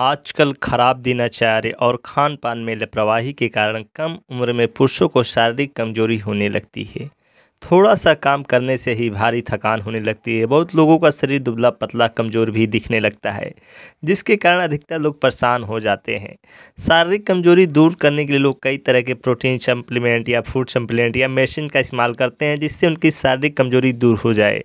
आजकल खराब दिनाचार्य और खान पान में लापरवाही के कारण कम उम्र में पुरुषों को शारीरिक कमजोरी होने लगती है थोड़ा सा काम करने से ही भारी थकान होने लगती है बहुत लोगों का शरीर दुबला पतला कमज़ोर भी दिखने लगता है जिसके कारण अधिकतर लोग परेशान हो जाते हैं शारीरिक कमजोरी दूर करने के लिए लोग कई तरह के प्रोटीन सप्लीमेंट या फूड सप्लीमेंट या मेडिसिन का इस्तेमाल करते हैं जिससे उनकी शारीरिक कमजोरी दूर हो जाए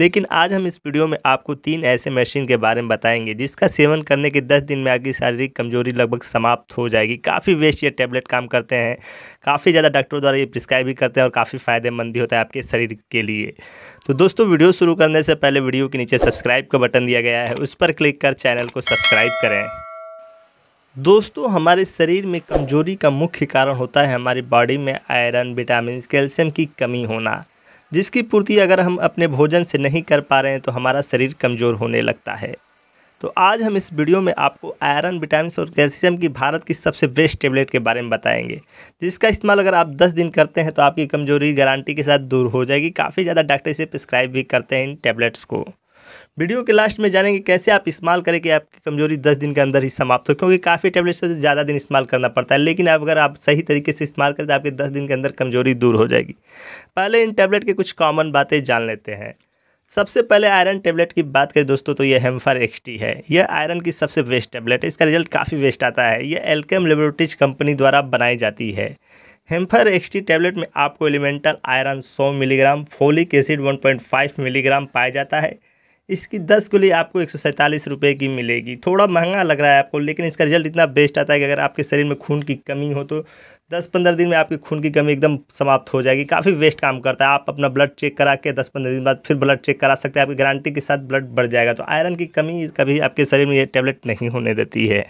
लेकिन आज हम इस वीडियो में आपको तीन ऐसे मशीन के बारे में बताएंगे जिसका सेवन करने के दस दिन में आपकी शारीरिक कमजोरी लगभग समाप्त हो जाएगी काफ़ी वेस्ट ये टैबलेट काम करते हैं काफ़ी ज़्यादा डॉक्टरों द्वारा ये प्रिस्क्राइब भी करते हैं और काफ़ी फ़ायदेमंद भी होता है आपके शरीर के लिए तो दोस्तों वीडियो शुरू करने से पहले वीडियो के नीचे सब्सक्राइब का बटन दिया गया है उस पर क्लिक कर चैनल को सब्सक्राइब करें दोस्तों हमारे शरीर में कमजोरी का मुख्य कारण होता है हमारी बॉडी में आयरन विटामिन कैल्शियम की कमी होना जिसकी पूर्ति अगर हम अपने भोजन से नहीं कर पा रहे हैं तो हमारा शरीर कमज़ोर होने लगता है तो आज हम इस वीडियो में आपको आयरन विटामिन और कैल्शियम की भारत की सबसे बेस्ट टेबलेट के बारे में बताएंगे जिसका इस्तेमाल अगर आप 10 दिन करते हैं तो आपकी कमजोरी गारंटी के साथ दूर हो जाएगी काफ़ी ज़्यादा डॉक्टर इसे प्रिस्क्राइब भी करते हैं इन टैबलेट्स को वीडियो के लास्ट में जानेंगे कैसे आप इस्तेमाल करें कि आपकी कमजोरी दस दिन के अंदर ही समाप्त हो क्योंकि काफ़ी टैबलेट्स से ज़्यादा दिन इस्तेमाल करना पड़ता है लेकिन अगर आप सही तरीके से इस्तेमाल करें तो आपके दस दिन के अंदर कमजोरी दूर हो जाएगी पहले इन टैबलेट के कुछ कॉमन बातें जान लेते हैं सबसे पहले आयरन टैबलेट की बात करें दोस्तों तो ये हेम्फर एक्सटी है यह आयरन की सबसे बेस्ट टैबलेट है इसका रिजल्ट काफ़ी बेस्ट आता है यह एल्केम लेबोरेटरीज कंपनी द्वारा बनाई जाती है हेम्फर एक्सटी टैबलेट में आपको elemental iron 100 milligram folic acid 1.5 milligram पाया जाता है इसकी दस गोली आपको एक सौ रुपये की मिलेगी थोड़ा महंगा लग रहा है आपको लेकिन इसका रिजल्ट इतना बेस्ट आता है कि अगर आपके शरीर में खून की कमी हो तो दस पंद्रह दिन में आपकी खून की कमी एकदम समाप्त हो जाएगी काफ़ी वेस्ट काम करता है आप अपना ब्लड चेक करा के दस पंद्रह दिन बाद फिर ब्लड चेक करा सकते हैं आपकी गारंटी के साथ ब्लड बढ़ जाएगा तो आयरन की कमी कभी आपके शरीर में ये टैबलेट नहीं होने देती है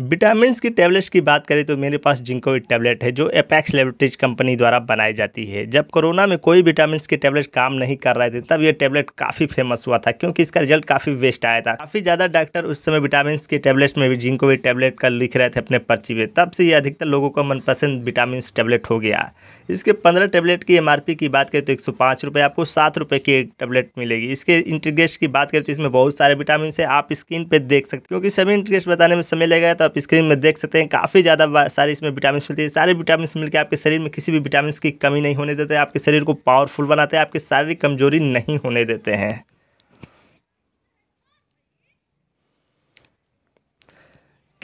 विटामिन की टैबलेट्स की बात करें तो मेरे पास जिंकोविट टैबलेट है जो एपेक्स लेबोरेटरीज कंपनी द्वारा बनाई जाती है जब कोरोना में कोई विटामिन के टैबलेट काम नहीं कर रहे थे तब ये टैबलेट काफ़ी फेमस हुआ था क्योंकि इसका रिजल्ट काफ़ी वेस्ट आया था काफ़ी ज़्यादा डॉक्टर उस समय विटामिन के टैबलेट्स में भी जिंकोविट टैबलेट का लिख रहे थे अपने पर्ची में तब से ये अधिकतर लोगों का मनपसंद विटामिन टैबलेट हो गया इसके पंद्रह टैबलेट की एम की बात करें तो एक सौ आपको सात की एक टैबलेट मिलेगी इसके इंटीग्रेस की बात करें तो इसमें बहुत सारे विटामिन है आप स्क्रीन पर देख सकते क्योंकि सभी इंटीग्रेस बताने में समय लगेगा तो आप स्क्रीन में देख सकते हैं काफ़ी ज़्यादा सारी इसमें विटामिन मिलती है सारे विटामिन मिलकर आपके शरीर में किसी भी विटामिन की कमी नहीं होने देते आपके शरीर को पावरफुल बनाते हैं आपकी शारीरिक कमजोरी नहीं होने देते हैं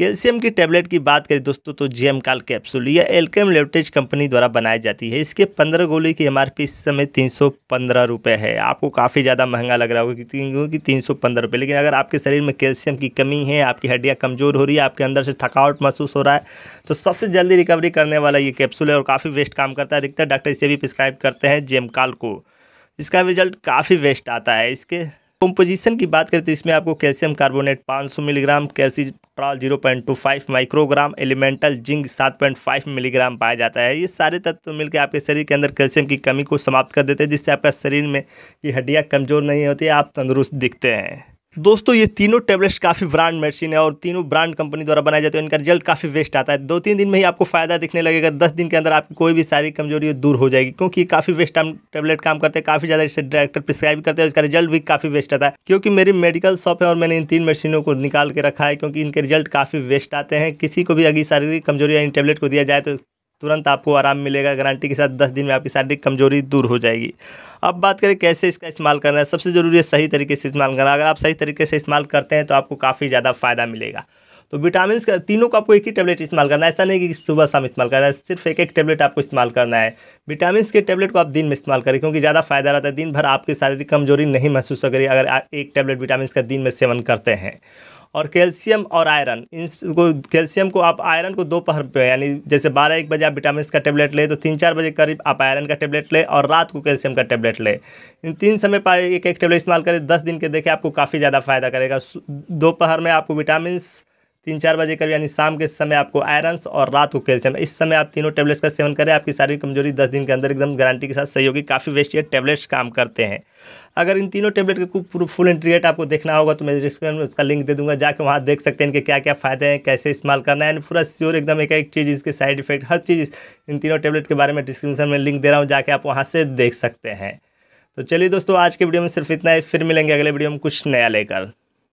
कैल्शियम की टैबलेट की बात करें दोस्तों तो जी काल कैप्सूल यह एल्केम लेवटेज कंपनी द्वारा बनाई जाती है इसके पंद्रह गोली की एमआरपी इस समय तीन सौ पंद्रह रुपये है आपको काफ़ी ज़्यादा महंगा लग रहा होगा क्योंकि तीन सौ पंद्रह रुपये लेकिन अगर आपके शरीर में कैल्शियम की कमी है आपकी हड्डियाँ कमज़ोर हो रही है आपके अंदर से थकावट महसूस हो रहा है तो सबसे जल्दी रिकवरी करने वाला ये कैप्सूल है और काफ़ी वेस्ट काम करता है अधिकतर डॉक्टर इसे भी प्रिस्क्राइब करते हैं काल को इसका रिजल्ट काफ़ी वेस्ट आता है इसके कंपोजिशन की बात करें तो इसमें आपको calcium carbonate 500 milligram calcitriol 0.25 microgram elemental zinc 7.5 milligram पाया जाता है ये सारे तत्व मिलकर आपके शरीर के अंदर कैल्शियम की कमी को समाप्त कर देते हैं जिससे आपका शरीर में ये हड्डियाँ कमज़ोर नहीं होती आप तंदुरुस्त दिखते हैं दोस्तों ये तीनों टेबलेट्स काफ़ी ब्रांड मेडिसिन है और तीनों ब्रांड कंपनी द्वारा बनाए जाते हैं इनका रिजल्ट काफ़ी वेस्ट आता है दो तीन दिन में ही आपको फायदा दिखने लगेगा दस दिन के अंदर आपकी कोई भी सारी कमजोरी दूर हो जाएगी क्योंकि काफ़ी वेस्ट टाइम टेबलेट काम करते हैं काफ़ी ज़्यादा इसे डायरेक्टर प्रिस्क्राइब करते हैं इसका रिजल्ट भी काफ़ी वेस्ट आता है क्योंकि मेरी मेडिकल शॉप है और मैंने इन तीन मशीनों को निकाल के रखा है क्योंकि इनके रिजल्ट काफ़ी वेस्ट आते हैं किसी को भी अगर शारीरिक कमजोरी या इन टेबलेट को दिया जाए तो तुरंत आपको आराम मिलेगा गारंटी के साथ दस दिन में आपकी शारीरिक कमजोरी दूर हो जाएगी अब बात करें कैसे इसका इस्तेमाल करना है सबसे ज़रूरी है सही तरीके से इस्तेमाल करना अगर आप सही तरीके से इस्तेमाल करते हैं तो आपको काफ़ी ज़्यादा फ़ायदा मिलेगा तो विटामिन का तीनों का आपको एक ही टैबलेट इस्तेमाल करना है ऐसा नहीं कि सुबह शाम इस्तेमाल करना है सिर्फ एक एक टैबलेट आपको इस्तेमाल करना है विटामिन के टैबलेट को आप दिन में इस्तेमाल करें क्योंकि ज़्यादा फायदा रहता है दिन भर आपकी शारीरिक कमजोरी नहीं महसूस करेगी अगर आप एक टैबलेट विटामिन का दिन में सेवन करते हैं और कैल्शियम और आयरन इनको कैल्शियम को आप आयरन को दोपहर पे यानी जैसे बारह एक बजे आप विटामिन का टेबलेट लें तो तीन चार बजे करीब आप आयरन का टेबलेट लें और रात को कैल्शियम का टेबलेट लें इन तीन समय पर एक एक टेबलेट इस्तेमाल करें दस दिन के देखें आपको काफ़ी ज़्यादा फायदा करेगा दोपहर में आपको विटामिन तीन चार बजे करीब यानी शाम के समय आपको आयरन और रात को कैल्शियम इस समय आप तीनों टैबलेट्स का सेवन करें आपकी शारीरिक कमजोरी दस दिन के अंदर एकदम गारंटी के साथ सही होगी काफ़ी ये टैबलेट्स काम करते हैं अगर इन तीनों टैबलेट का फुल इंटीग्रेट आपको देखना होगा तो मैं डिस्क्रिप्शन में उसका लिंक दे दूंगा जाकर वहाँ देख सकते हैं इनके क्या क्या फ़ायदे हैं कैसे इस्तेमाल करना है पूरा श्योर एकदम एक एक चीज़ इसके साइड इफेक्ट हर चीज़ इन तीनों टैबलेट के बारे में डिस्क्रिप्शन में लिंक दे रहा हूँ जाके आप वहाँ से देख सकते हैं तो चलिए दोस्तों आज के वीडियो में सिर्फ इतना ही फिर मिलेंगे अगले वीडियो में कुछ नया लेकर